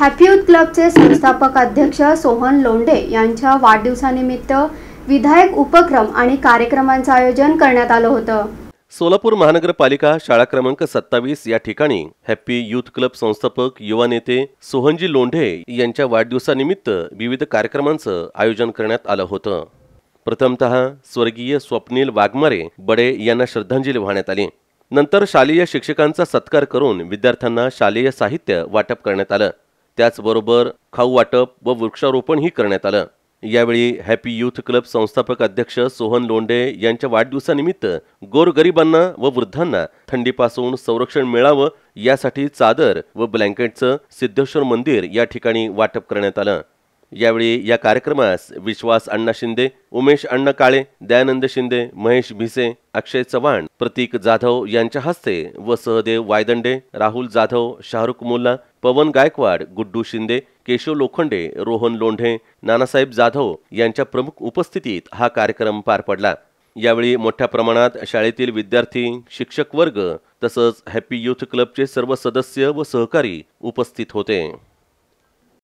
happy youth क्लबचे संस्थापक अध्यक्ष सोहन लोंढे यांच्या वाढदिवसानिमित्त विधायक उपक्रम आणि कार्यक्रमांचं आयोजन करण्यात आलं होतं सोलापूर महानगरपालिका शाळा क्रमांक सत्तावीस या ठिकाणी हॅपी युथ क्लब संस्थापक युवा नेते सोहनजी लोंढे यांच्या वाढदिवसानिमित्त विविध कार्यक्रमांचं आयोजन करण्यात आलं होतं प्रथमत स्वर्गीय स्वप्नील वाघमारे बडे यांना श्रद्धांजली वाहण्यात आली नंतर शालेय शिक्षकांचा सत्कार करून विद्यार्थ्यांना शालेय साहित्य वाटप करण्यात आलं त्याचबरोबर खाऊ वाटप व वृक्षारोपणही करण्यात आलं यावेळी हॅपी यूथ क्लब संस्थापक अध्यक्ष सोहन लोंडे यांच्या वाढदिवसानिमित्त गोरगरिबांना व वृद्धांना थंडीपासून संरक्षण मिळावं यासाठी चादर व ब्लँकेटचं सिद्धेश्वर मंदिर या ठिकाणी वाटप करण्यात आलं यावेळी या कार्यक्रमास विश्वास अण्णा शिंदे उमेश अण्णा काळे दयानंद शिंदे महेश भिसे अक्षय चव्हाण प्रतीक जाधव यांच्या हस्ते व सहदेव वायदंडे राहुल जाधव शाहरुख मुल्ला पवन गायकवाड गुड्डू शिंदे केशव लोखंडे रोहन लोंढे नानासाहेब जाधव यांच्या प्रमुख उपस्थितीत हा कार्यक्रम पार पडला यावेळी मोठ्या प्रमाणात शाळेतील विद्यार्थी शिक्षक वर्ग तसंच हॅपी युथ क्लबचे सर्व सदस्य व सहकारी उपस्थित होते